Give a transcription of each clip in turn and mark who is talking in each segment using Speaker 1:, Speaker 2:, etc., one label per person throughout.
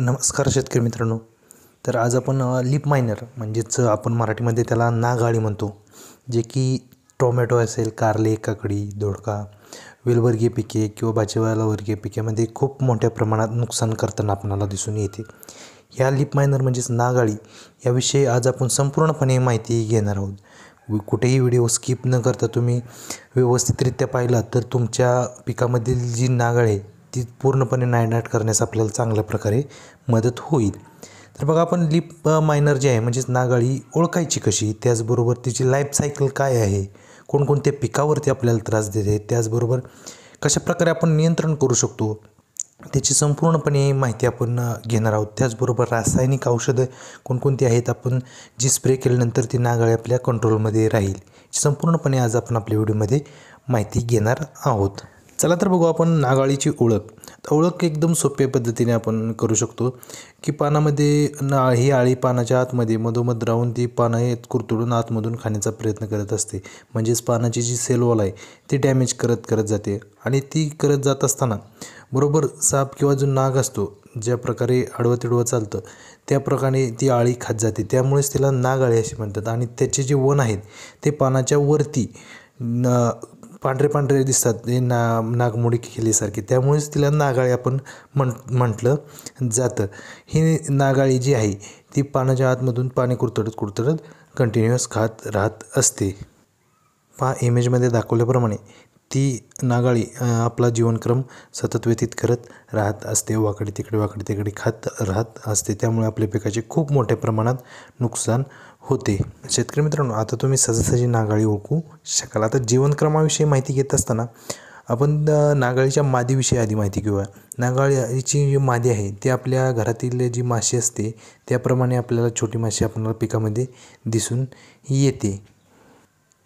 Speaker 1: नमस्कार शेतकरी मित्रांनो तर आज आपण लिप मायनर म्हणजेच आपण मराठीमध्ये त्याला नागाळी म्हणतो जे की टोमॅटो असेल कारले काकडी दोडका वेलवर्गीय पिके किंवा वर्गीय पिकेमध्ये खूप मोठ्या प्रमाणात नुकसान करताना आपणाला दिसून येते ह्या लिप मायनर म्हणजेच नागाळी याविषयी आज आपण संपूर्णपणे माहिती घेणार आहोत कुठेही व्हिडिओ स्किप न करता तुम्ही व्यवस्थितरित्या पाहिलात तर तुमच्या पिकामधील जी नागाळी ती पूर्णपणे नायनाट करण्यास आपल्याला चांगल्या प्रकारे मदत होईल तर बघा आपण लिप मायनर जे आहे म्हणजेच नागाळी ओळखायची कशी त्याचबरोबर तिची लाईफ सायकल काय आहे कोणकोणत्या पिकावरती आपल्याला त्रास देते त्याचबरोबर कशाप्रकारे आपण नियंत्रण करू शकतो त्याची संपूर्णपणे माहिती आपण घेणार आहोत त्याचबरोबर रासायनिक औषधं कोणकोणती आहेत आपण जी स्प्रे केल्यानंतर ती नागाळी आपल्या कंट्रोलमध्ये राहील संपूर्णपणे आज आपण आपल्या व्हिडिओमध्ये माहिती घेणार आहोत चला तर बघू आपण नागाळीची ओळख ओळख एकदम सोप्या पद्धतीने आपण करू शकतो की पानामध्ये ना ही आळी पानाच्या आतमध्ये मधोमध राहून ती पानं हे कुरतुडून आतमधून खाण्याचा प्रयत्न करत असते म्हणजेच पानाची जी सेलवॉल आहे ती डॅमेज करत करत जाते आणि ती करत जात असताना बरोबर साप किंवा जो नाग असतो ज्या प्रकारे आडवं तिडवं चालतं त्याप्रकारे ती आळी खात जाते त्यामुळेच तिला नागाळी असे म्हणतात आणि त्याचे जे वन आहेत ते पानाच्या वरती न पांढरे पांढरे दिसतात हे ना नागमोडी केल्यासारखी त्यामुळेच तिला नागाळी आपण म्हण म्हटलं जातं ही नागाळी जी आहे ती पानाच्या आतमधून पाणी कुरतडत कुरतडत कंटिन्युअस खात राहत असते पा इमेजमध्ये दाखवल्याप्रमाणे ती नागाळी आपला जीवनक्रम सतत व्यतीत करत राहत असते वाकडे तिकडे वाकडे तिकडे खात राहत असते त्यामुळे आपल्या पिकाचे खूप मोठ्या प्रमाणात नुकसान होते शेतकरी मित्रांनो आता तुम्ही सहजासहजी नागाळी ओळखू शकाल आता जीवनक्रमाविषयी माहिती घेत असताना आपण नागाळीच्या मादीविषयी आधी माहिती घेऊया नागाळीची जी मादी आहे ती आपल्या घरातील जी माशी असते त्याप्रमाणे आपल्याला छोटी माशी आपल्याला पिकामध्ये दिसून येते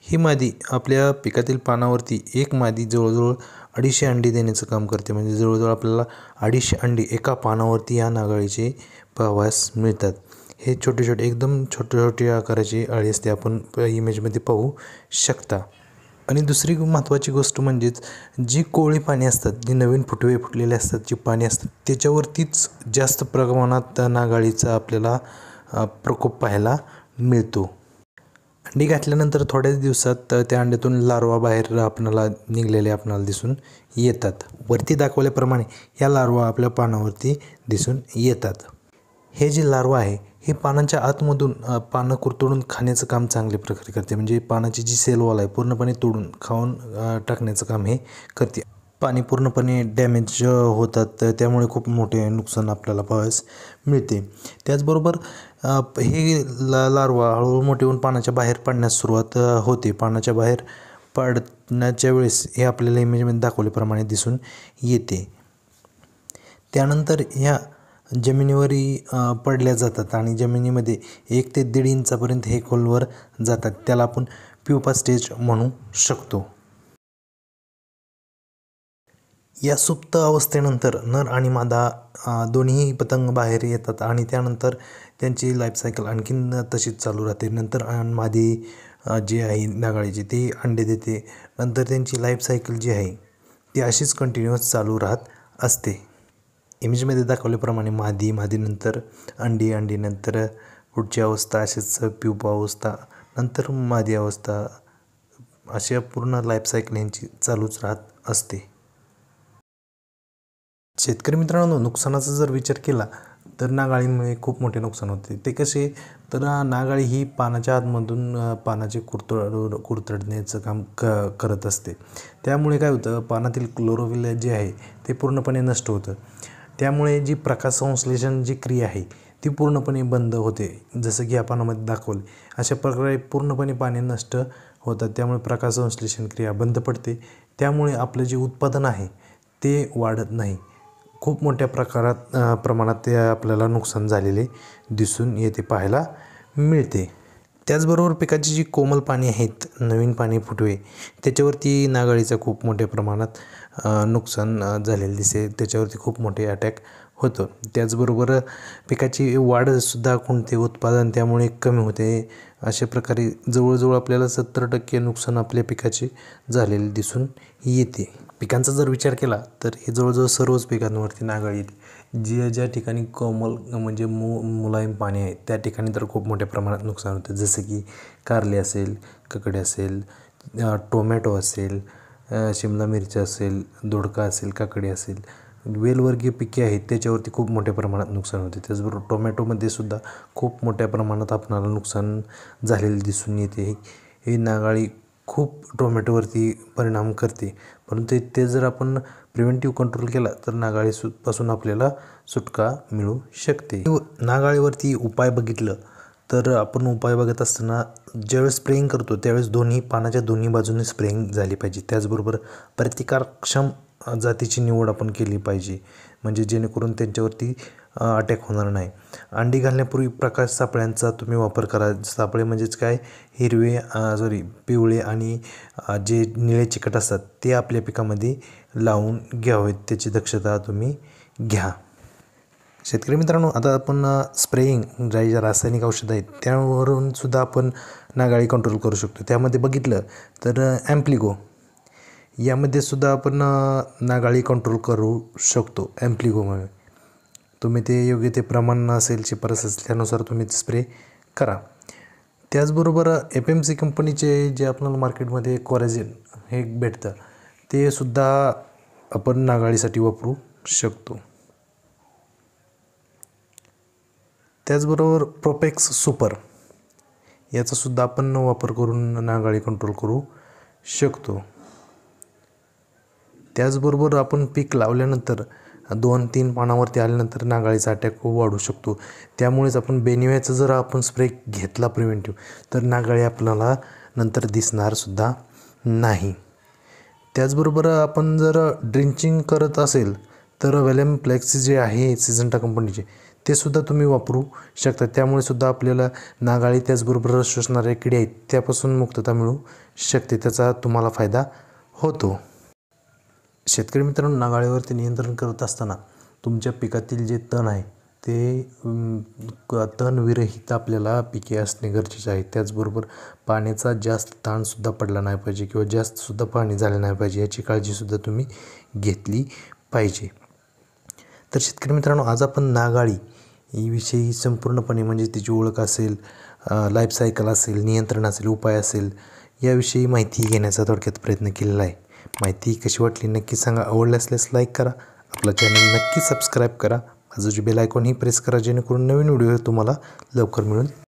Speaker 1: ही मादी आपल्या पिकातील पानावरती एक मादी जवळजवळ अडीचशे अंडी देण्याचं काम करते म्हणजे जवळजवळ आपल्याला अडीचशे अंडी एका पानावरती या नागाळीचे प्रवास मिळतात हे छोटे छोटे एकदम छोटे छोटे आकाराची अळी असते आपण इमेजमध्ये पाहू शकता आणि दुसरी महत्त्वाची गोष्ट म्हणजेच जी कोळी पाणी असतात जी नवीन फुटवे फुटलेले असतात जी पाणी असतात त्याच्यावरतीच जास्त प्रमाणात नागाळीचा आपल्याला प्रकोप पाहायला मिळतो अंडी घातल्यानंतर थोड्याच दिवसात त्या अंड्यातून लारवा बाहेर आपणाला निघलेले आपणाला दिसून येतात वरती दाखवल्याप्रमाणे या लारवा आपल्या पानावरती दिसून येतात हे जे लारवा आहे हे पानांच्या आतमधून पानं कुरतोडून खाण्याचं काम चांगल्या प्रकारे करते म्हणजे पानाची जी सेलवॉल आहे पूर्णपणे तोडून खाऊन टाकण्याचं काम हे करते पाणी पूर्णपणे डॅमेज होतात त्यामुळे खूप मोठे नुकसान आपल्याला पाहायस मिळते त्याचबरोबर हे ला लार्वा हळूहळू मोठे होऊन पाण्याच्या बाहेर पडण्यास सुरुवात होते पाण्याच्या बाहेर पडण्याच्या वेळेस हे आपल्याला इमेजमध्ये दाखवल्याप्रमाणे दिसून येते त्यानंतर ह्या जमिनीवरही पडल्या जातात आणि जमिनीमध्ये एक ते दीड इंचापर्यंत हे खोलवर जातात त्याला आपण प्युपा स्टेज म्हणू शकतो या सुप्त अवस्थेनंतर नर आणि मादा दोन्ही पतंग बाहेर येतात आणि त्यानंतर त्यांची लाईफसायकल आणखीन तशीच चालू राहते नंतर मादी जी आहे नागाळीची ती अंडे देते नंतर त्यांची लाईफसायकल जी आहे ती अशीच कंटिन्युअस चालू राहत असते इमेजमध्ये दाखवल्याप्रमाणे मादी मादीनंतर अंडी अंडीनंतर पुढची अवस्था अशीच प्युपा अवस्था नंतर मादी अवस्था अशा पूर्ण लाईफसायकल यांची चालूच राहत असते शेतकरी मित्रांनो नुकसानाचा जर विचार केला तर नागाळीमुळे खूप मोठे नुकसान होते ते कसे तर नागाळी ही पानाच्या आतमधून पानाचे कुरतड कुरतडण्याचं काम क करत असते त्यामुळे काय होतं पानातील क्लोरोविल जे आहे ते पूर्णपणे नष्ट होतं त्यामुळे जी प्रकाशसंश्लेषण जी क्रिया आहे ती पूर्णपणे बंद होते जसं की आपण पानामध्ये दाखवले अशा प्रकारे पूर्णपणे पाणी नष्ट होतात त्यामुळे प्रकाशसंश्लेषण क्रिया बंद पडते त्यामुळे आपलं जे उत्पादन आहे ते वाढत नाही खूप मोठ्या प्रकारात प्रमाणात ते आपल्याला नुकसान झालेले दिसून येते पाहायला मिळते त्याचबरोबर पिकाची जी कोमल पाणी आहेत नवीन पाणी फुटवे त्याच्यावरती नागाळीचं खूप मोठ्या प्रमाणात नुकसान झालेलं दिसते त्याच्यावरती खूप मोठे अटॅक होतं त्याचबरोबर पिकाची वाढसुद्धा कोणते उत्पादन त्यामुळे कमी होते अशा प्रकारे जवळजवळ आपल्याला सत्तर टक्के नुकसान आपल्या पिकाचे झालेले दिसून येते पिकांचा जर विचार केला तर हे जवळजवळ सर्वच पिकांवरती नागाळ येते जे ज्या ठिकाणी कोमल म्हणजे मु मुलायम पाणी आहे त्या ठिकाणी तर खूप मोठ्या प्रमाणात नुकसान होतं जसं की कारले असेल ककडे असेल टोमॅटो असेल शिमला मिरची असेल दोडका असेल काकडी असेल वेलवर्गीय पिके आहेत त्याच्यावरती खूप मोठ्या प्रमाणात नुकसान होते त्याचबरोबर टोमॅटोमध्ये सुद्धा खूप मोठ्या प्रमाणात आपणाला नुकसान झालेले दिसून येते ही नागाळी खूप टोमॅटोवरती परिणाम करते परंतु ते जर आपण प्रिव्हेंटिव्ह कंट्रोल केला तर नागाळी आपल्याला सुटका मिळू शकते नागाळीवरती उपाय बघितलं तर आपण उपाय बघत असताना ज्यावेळेस स्प्रेइंग करतो त्यावेळेस दोन्ही पानाच्या दोन्ही बाजूने स्प्रेइंग झाली पाहिजे त्याचबरोबर प्रतिकारक्षम जातीची निवड आपण केली पाहिजे म्हणजे जेणेकरून त्यांच्यावरती अटॅक होणार नाही अंडी घालण्यापूर्वी प्रकाश सापळ्यांचा तुम्ही वापर करा सापळे म्हणजेच काय हिरवे सॉरी पिवळे आणि जे निळे चिकट असतात ते आपल्या पिकामध्ये लावून घ्यावेत त्याची दक्षता तुम्ही घ्या शेतकरी मित्रांनो आता आपण स्प्रेईंग ज्या रासायनिक औषधं आहेत त्यावरून सुद्धा आपण नागाळी कंट्रोल करू शकतो त्यामध्ये बघितलं तर ॲम्प्लिगो यामध्ये सुद्धा आपण नागाळी कंट्रोल करू शकतो ॲम्प्लिगोमुळे तुम्ही ते योग्य ते प्रमाण असेल शिफारस असेल त्यानुसार तुम्ही स्प्रे करा त्याचबरोबर एफ एम सी कंपनीचे जे आपल्याला मार्केटमध्ये कॉरेजिन हे भेटतं ते सुद्धा आपण नागाळीसाठी वापरू शकतो त्याचबरोबर प्रोपेक्स सुपर याचासुद्धा आपण वापर करून नागाळी कंट्रोल करू शकतो त्याचबरोबर आपण पीक लावल्यानंतर दोन तीन पानावरती आल्यानंतर नागाळीचा अटॅक वाढू शकतो त्यामुळेच आपण बेनिव्याचा जर आपण स्प्रे घेतला प्रिव्हेंटिव्ह तर नागाळी आपल्याला नंतर दिसणारसुद्धा नाही त्याचबरोबर आपण जर ड्रिंचिंग करत असेल तर वेलेम फ्लेक्स जे आहे सिझंटा कंपनीचे ते सुद्धा तुम्ही वापरू शकता त्यामुळे सुद्धा आपल्याला नागाळी त्याचबरोबर रस शोषणाऱ्या किडी आहेत त्यापासून मुक्तता मिळू शकते त्याचा तुम्हाला फायदा होतो शेतकरी मित्रांनो नागाळीवरती नियंत्रण करत असताना तुमच्या पिकातील जे तण आहे ते तणविरहित आपल्याला पिके असणे गरजेचे आहे त्याचबरोबर पाण्याचा जास्त ताणसुद्धा पडला नाही पाहिजे किंवा जास्तसुद्धा पाणी झालं नाही पाहिजे याची काळजीसुद्धा तुम्ही घेतली पाहिजे तर शेतकरी मित्रांनो आज आपण नागाळी विषयी संपूर्णपणे म्हणजे तिची ओळख असेल लाईफ सायकल असेल नियंत्रण असेल उपाय असेल याविषयी माहिती घेण्याचा थोडक्यात प्रयत्न केलेला आहे माहिती कशी वाटली नक्की सांगा आवडलं असल्यास लाईक करा आपला चॅनल नक्की सबस्क्राईब करा माझं जे बेल ही प्रेस करा जेणेकरून नवीन व्हिडिओ तुम्हाला लवकर मिळून